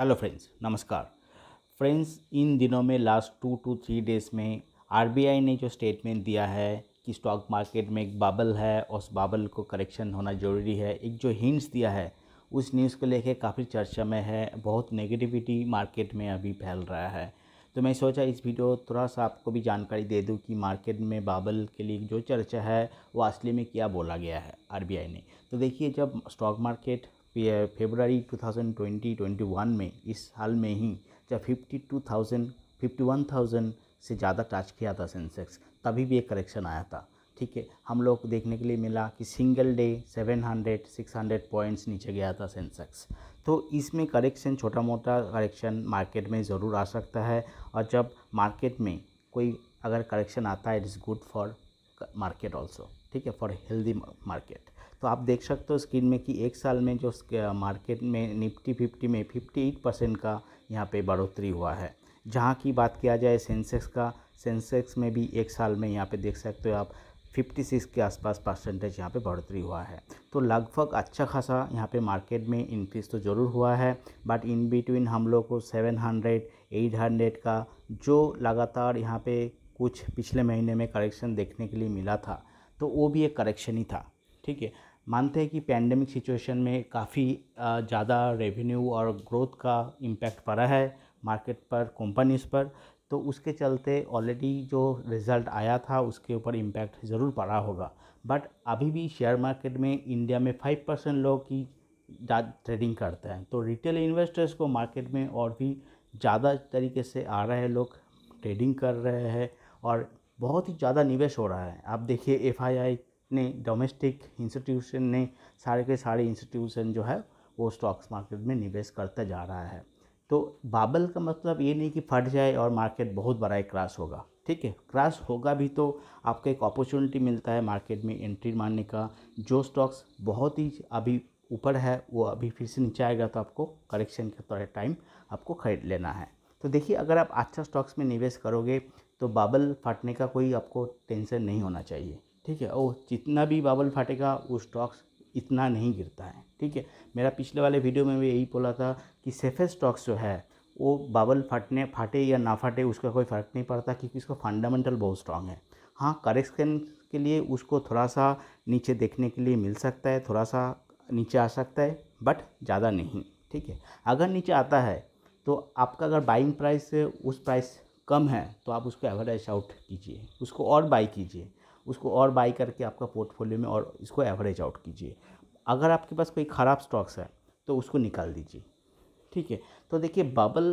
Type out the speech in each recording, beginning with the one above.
hello friends नमस्कार friends इन दिनों में last two two three days में आरबीआई ने जो स्टेटमेंट दिया है कि स्टॉक मार्केट में एक बाबल है और उस बाबल को करेक्शन होना ज़रूरी है एक जो हिंट्स दिया है उस न्यूज़ को लेकर काफ़ी चर्चा में है बहुत नेगेटिविटी मार्केट में अभी फैल रहा है तो मैं सोचा इस वीडियो थोड़ा सा आपको भी जानकारी दे दूं कि मार्केट में बाबल के लिए जो चर्चा है वो असली में क्या बोला गया है आरबीआई ने तो देखिए जब स्टॉक मार्केट फेबररी 2020-21 में इस साल में ही जब 52,000 51,000 से ज़्यादा टच किया था सेंसेक्स तभी भी एक करेक्शन आया था ठीक है हम लोग को देखने के लिए मिला कि सिंगल डे 700 600 पॉइंट्स नीचे गया था सेंसेक्स तो इसमें करेक्शन छोटा मोटा करेक्शन मार्केट में ज़रूर आ सकता है और जब मार्केट में कोई अगर करेक्शन आता है it is good for market also ठीक है फॉर हेल्दी मार्केट तो आप देख सकते हो स्क्रीन में कि एक साल में जो मार्केट में निफ्टी फिफ्टी में फिफ्टी एट परसेंट का यहाँ पे बढ़ोतरी हुआ है जहाँ की बात किया जाए सेंसेक्स का सेंसेक्स में भी एक साल में यहाँ पे देख सकते हो आप 56 के आसपास परसेंटेज यहाँ पे बढ़ोतरी हुआ है तो लगभग अच्छा खासा यहाँ पे मार्केट में इंक्रीज़ तो ज़रूर हुआ है बट इन बिटवीन हम लोग को 700, 800 का जो लगातार यहाँ पे कुछ पिछले महीने में करेक्शन देखने के लिए मिला था तो वो भी एक करेक्शन ही था ठीक है मानते हैं कि पैंडमिक सिचुएशन में काफ़ी ज़्यादा रेवेन्यू और ग्रोथ का इम्पैक्ट पड़ा है मार्केट पर कंपनीज पर तो उसके चलते ऑलरेडी जो रिज़ल्ट आया था उसके ऊपर इम्पैक्ट ज़रूर पड़ा होगा बट अभी भी शेयर मार्केट में इंडिया में फाइव परसेंट लोग की ट्रेडिंग करते हैं तो रिटेल इन्वेस्टर्स को मार्केट में और भी ज़्यादा तरीके से आ रहे हैं लोग ट्रेडिंग कर रहे हैं और बहुत ही ज़्यादा निवेश हो रहा है आप देखिए एफ ने डोमेस्टिक इंस्टीट्यूशन ने सारे के सारे इंस्टीट्यूशन जो है वो स्टॉक्स मार्केट में निवेश करता जा रहा है तो बाबल का मतलब ये नहीं कि फट जाए और मार्केट बहुत बड़ा क्रास होगा ठीक है क्रास होगा भी तो आपको एक अपॉर्चुनिटी मिलता है मार्केट में एंट्री मारने का जो स्टॉक्स बहुत ही अभी ऊपर है वो अभी फिर से नीचे आएगा तो आपको करेक्शन के तौर टाइम आपको खरीद लेना है तो देखिए अगर आप अच्छा स्टॉक्स में निवेश करोगे तो बाबल फाटने का कोई आपको टेंशन नहीं होना चाहिए ठीक है और जितना भी बाबल फाटेगा वो स्टॉक्स इतना नहीं गिरता है ठीक है मेरा पिछले वाले वीडियो में भी यही बोला था कि सेफे स्टॉक्स जो है वो बाबल फाटने फाटे या ना फाटे उसका कोई फ़र्क नहीं पड़ता क्योंकि उसका फंडामेंटल बहुत स्ट्रांग है हाँ करेक्शन के लिए उसको थोड़ा सा नीचे देखने के लिए मिल सकता है थोड़ा सा नीचे आ सकता है बट ज़्यादा नहीं ठीक है अगर नीचे आता है तो आपका अगर बाइंग प्राइस उस प्राइस कम है तो आप उसको एवरेज आउट कीजिए उसको और बाई कीजिए उसको और बाई करके आपका पोर्टफोलियो में और इसको एवरेज आउट कीजिए अगर आपके पास कोई ख़राब स्टॉक्स है तो उसको निकाल दीजिए ठीक है तो देखिए बबल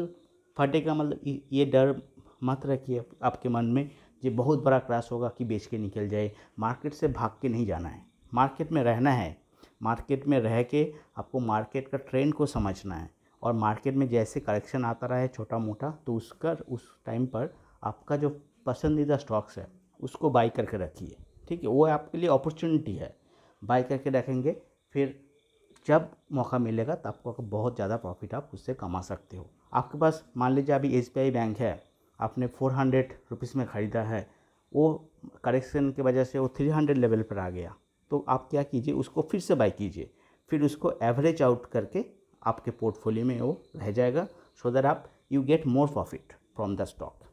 फटे का मतलब ये डर मत रखिए आपके मन में ये बहुत बड़ा क्रैश होगा कि बेच के निकल जाए मार्केट से भाग के नहीं जाना है मार्केट में रहना है मार्केट में रह के आपको मार्केट का ट्रेंड को समझना है और मार्केट में जैसे करेक्शन आता रहा है छोटा मोटा तो उसका उस टाइम पर आपका जो पसंदीदा स्टॉक्स है उसको बाई करके रखिए ठीक है वो आपके लिए अपॉर्चुनिटी है बाई करके रखेंगे फिर जब मौका मिलेगा तो आपको बहुत ज़्यादा प्रॉफिट आप उससे कमा सकते हो आपके पास मान लीजिए अभी एस बैंक है आपने फोर हंड्रेड रुपीज़ में ख़रीदा है वो करेक्शन की वजह से वो थ्री हंड्रेड लेवल पर आ गया तो आप क्या कीजिए उसको फिर से बाई कीजिए फिर उसको एवरेज आउट करके आपके पोर्टफोलियो में वो रह जाएगा सो दैट आप you get more profit from the stock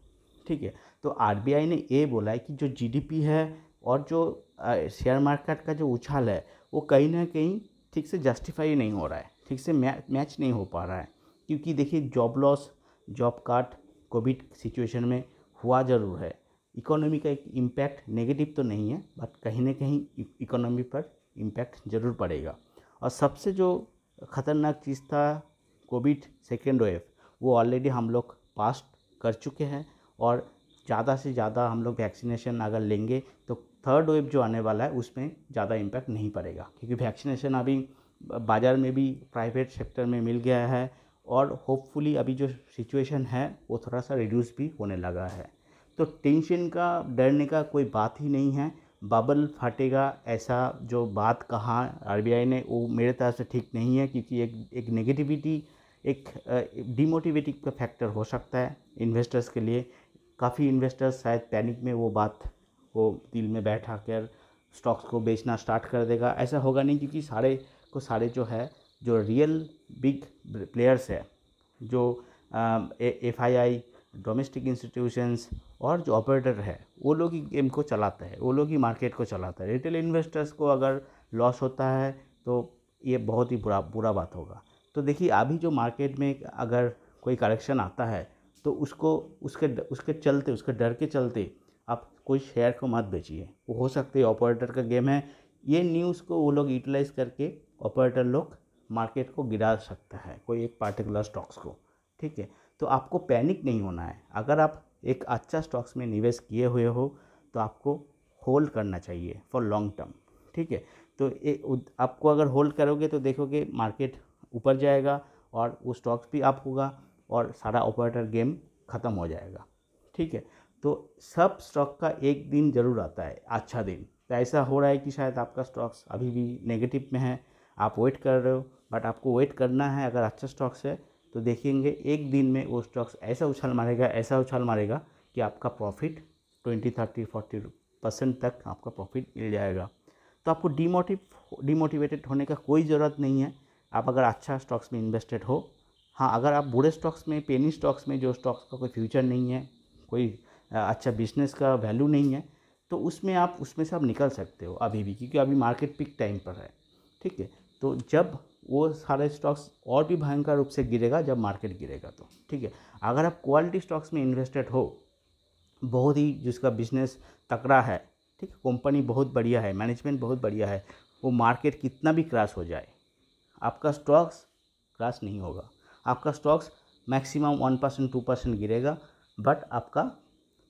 ठीक है तो आर ने ये बोला है कि जो जी है और जो शेयर मार्केट का जो उछाल है वो कहीं ना कहीं ठीक से जस्टिफाई नहीं हो रहा है ठीक से मैच नहीं हो पा रहा है क्योंकि देखिए जॉब लॉस जॉब काट कोविड सिचुएशन में हुआ ज़रूर है इकोनॉमी का एक इम्पैक्ट नेगेटिव तो नहीं है बट कहीं ना कहीं इकोनॉमी e-, पर इम्पैक्ट ज़रूर पड़ेगा और सबसे जो ख़तरनाक चीज़ था कोविड सेकेंड वेव वो ऑलरेडी हम लोग पास कर चुके हैं और ज़्यादा से ज़्यादा हम लोग वैक्सीनेशन अगर लेंगे तो थर्ड वेव जो आने वाला है उसमें ज़्यादा इम्पैक्ट नहीं पड़ेगा क्योंकि वैक्सीनेशन अभी बाज़ार में भी प्राइवेट सेक्टर में मिल गया है और होपफुली अभी जो सिचुएशन है वो थोड़ा सा रिड्यूस भी होने लगा है तो टेंशन का डरने का कोई बात ही नहीं है बबल फाटेगा ऐसा जो बात कहा आरबीआई ने वो मेरे तरह से ठीक नहीं है क्योंकि एक एक नेगेटिविटी एक डिमोटिवेटिंग का फैक्टर हो सकता है इन्वेस्टर्स के लिए काफ़ी इन्वेस्टर्स शायद पैनिक में वो बात को दिल में बैठा कर स्टॉक्स को बेचना स्टार्ट कर देगा ऐसा होगा नहीं क्योंकि सारे को सारे जो है जो रियल बिग प्लेयर्स है जो F I I domestic institutions और जो ऑपरेटर है वो लोग ही गेम को चलाता है वो लोग ही मार्केट को चलाता है रिटेल इन्वेस्टर्स को अगर लॉस होता है तो ये बहुत ही बुरा बुरा बात होगा तो देखिए अभी जो मार्केट में अगर कोई करेक्शन आता है तो उसको उसके उसके चलते उसके डर के चलते आप कोई शेयर को मत बेचिए वो हो सकते ऑपरेटर का गेम है ये न्यूज़ को वो लोग यूटिलाइज करके ऑपरेटर लोग मार्केट को गिरा सकता है कोई एक पार्टिकुलर स्टॉक्स को ठीक है तो आपको पैनिक नहीं होना है अगर आप एक अच्छा स्टॉक्स में निवेश किए हुए हो तो आपको होल्ड करना चाहिए फॉर लॉन्ग टर्म ठीक है तो ए, आपको अगर होल्ड करोगे तो देखोगे मार्केट ऊपर जाएगा और वो स्टॉक्स भी अप होगा और सारा ऑपरेटर गेम ख़त्म हो जाएगा ठीक है तो सब स्टॉक का एक दिन ज़रूर आता है अच्छा दिन तो ऐसा हो रहा है कि शायद आपका स्टॉक्स अभी भी नेगेटिव में है आप वेट कर रहे हो बट आपको वेट करना है अगर अच्छा स्टॉक्स है तो देखेंगे एक दिन में वो स्टॉक्स ऐसा उछाल मारेगा ऐसा उछाल मारेगा कि आपका profit twenty thirty forty percent तक आपका प्रॉफिट मिल जाएगा तो आपको डिमोटिव डिमोटिवेटेड होने का कोई ज़रूरत नहीं है आप अगर अच्छा स्टॉक्स में इन्वेस्टेड हो हाँ अगर आप बुरे स्टॉक्स में पेनी स्टॉक्स में जो स्टॉक्स का कोई फ्यूचर नहीं है कोई अच्छा बिजनेस का वैल्यू नहीं है तो उसमें आप उसमें से आप निकल सकते हो अभी भी क्योंकि अभी मार्केट पिक टाइम पर है ठीक है तो जब वो सारे स्टॉक्स और भी भयंकर रूप से गिरेगा जब मार्केट गिरेगा तो ठीक है अगर आप क्वालिटी स्टॉक्स में इन्वेस्टेड हो बहुत ही जिसका बिजनेस तकड़ा है ठीक है कंपनी बहुत बढ़िया है मैनेजमेंट बहुत बढ़िया है वो मार्केट कितना भी क्रैश हो जाए आपका स्टॉक्स क्रैश नहीं होगा आपका stocks maximum one percent two percent गिरेगा बट आपका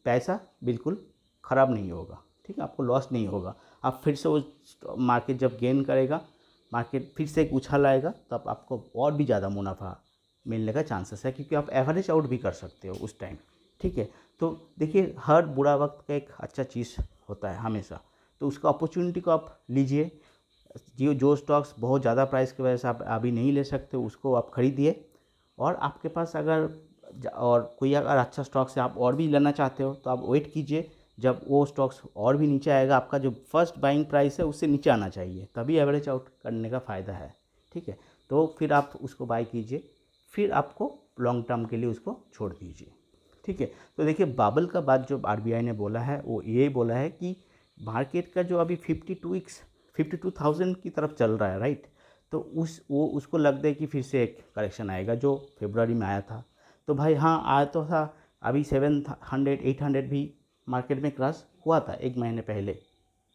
पैसा बिल्कुल ख़राब नहीं होगा ठीक है आपको लॉस नहीं होगा आप फिर से वो मार्केट जब गेन करेगा मार्केट फिर से एक उछाल आएगा तो आप आपको और भी ज़्यादा मुनाफा मिलने का चांसेस है क्योंकि आप एवरेज आउट भी कर सकते हो उस टाइम ठीक है तो देखिए हर बुरा वक्त का एक अच्छा चीज़ होता है हमेशा तो उसका अपॉर्चुनिटी को आप लीजिए जो जो स्टॉक्स बहुत ज़्यादा प्राइस की वजह से आप अभी नहीं ले सकते उसको आप खरीदिए और आपके पास अगर और कोई अगर अच्छा स्टॉक से आप और भी लेना चाहते हो तो आप वेट कीजिए जब वो स्टॉक्स और भी नीचे आएगा आपका जो फर्स्ट बाइंग प्राइस है उससे नीचे आना चाहिए तभी एवरेज आउट करने का फ़ायदा है ठीक है तो फिर आप उसको बाय कीजिए फिर आपको लॉन्ग टर्म के लिए उसको छोड़ दीजिए ठीक है तो देखिए बाबल का बात जो आर ने बोला है वो ये बोला है कि मार्केट का जो अभी फिफ्टी टू इक्स फिफ्टी टू थाउजेंड की तरफ चल रहा है राइट तो उस वो उसको लगता है कि फिर से एक करेक्शन आएगा जो फेबर में आया था तो भाई हाँ आया तो था अभी सेवन हंड्रेड एट हंड्रेड भी मार्केट में क्रॉस हुआ था एक महीने पहले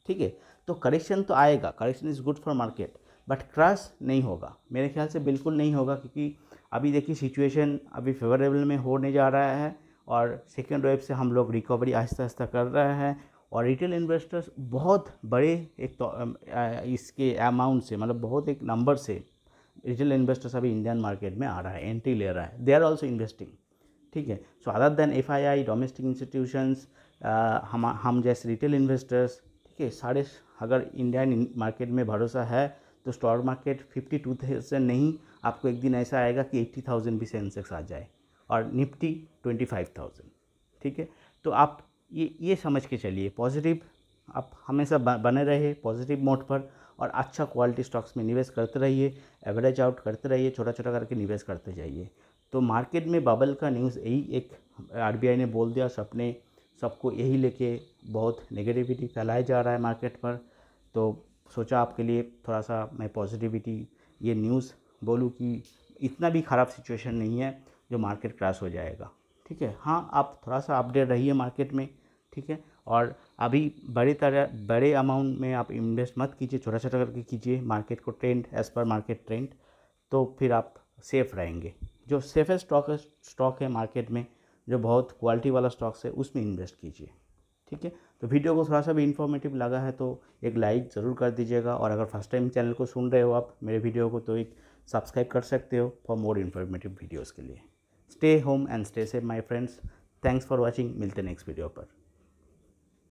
ठीक है तो करेक्शन तो आएगा correction is good for market but cross नहीं होगा मेरे ख्याल से बिल्कुल नहीं होगा क्योंकि अभी देखिए सिचुएशन अभी फेवरेबल में होने जा रहा है और सेकेंड वेव से हम लोग रिकवरी आहिस्ता आहिस्ता कर रहे हैं और रिटेल इन्वेस्टर्स बहुत बड़े एक तो, इसके अमाउंट से मतलब बहुत एक नंबर से रिटेल इन्वेस्टर्स अभी इंडियन मार्केट में आ रहा है एंट्री ले रहा है दे आर ऑल्सो इन्वेस्टिंग ठीक है so other than F I I domestic institutions हम हम जैसे रिटेल इन्वेस्टर्स ठीक है साढ़े अगर इंडियन मार्केट में भरोसा है तो stock market fifty two thousand नहीं आपको एक दिन ऐसा आएगा कि एट्टी थाउजेंड भी सेंसेक्स आ जाए और निफ्टी ट्वेंटी फाइव थाउजेंड ठीक है तो आप ये ये समझ के चलिए पॉजिटिव आप हमेशा बने रहे पॉजिटिव मोड पर और अच्छा क्वालिटी स्टॉक्स में निवेश करते रहिए एवरेज आउट करते रहिए छोटा छोटा करके निवेश करते जाइए तो मार्केट में बबल का न्यूज़ यही एक आरबीआई ने बोल दिया सपने सबको यही लेके बहुत नेगेटिविटी फैलाया जा रहा है मार्केट पर तो सोचा आपके लिए थोड़ा सा मैं पॉजिटिविटी ये न्यूज़ बोलूँ कि इतना भी ख़राब सिचुएशन नहीं है जो मार्केट क्रैश हो जाएगा ठीक है हाँ आप थोड़ा सा अपडेट रहिए मार्केट में ठीक है और अभी बड़े तरह बड़े अमाउंट में आप इन्वेस्ट मत कीजिए छोटा छोटा करके कीजिए मार्केट को ट्रेंड एज़ पर मार्केट ट्रेंड तो फिर आप सेफ़ रहेंगे जो सेफेस्ट स्टॉक स्टॉक है मार्केट में जो बहुत क्वालिटी वाला स्टॉक्स है उसमें इन्वेस्ट कीजिए ठीक है तो वीडियो को थोड़ा सा भी इन्फॉर्मेटिव लगा है तो एक लाइक ज़रूर कर दीजिएगा और अगर फर्स्ट टाइम चैनल को सुन रहे हो आप मेरे वीडियो को तो एक सब्सक्राइब कर सकते हो फॉर मोर इन्फॉर्मेटिव वीडियोज़ के लिए stay home and stay safe my friends thanks for watching मिलते नेक्स्ट वीडियो पर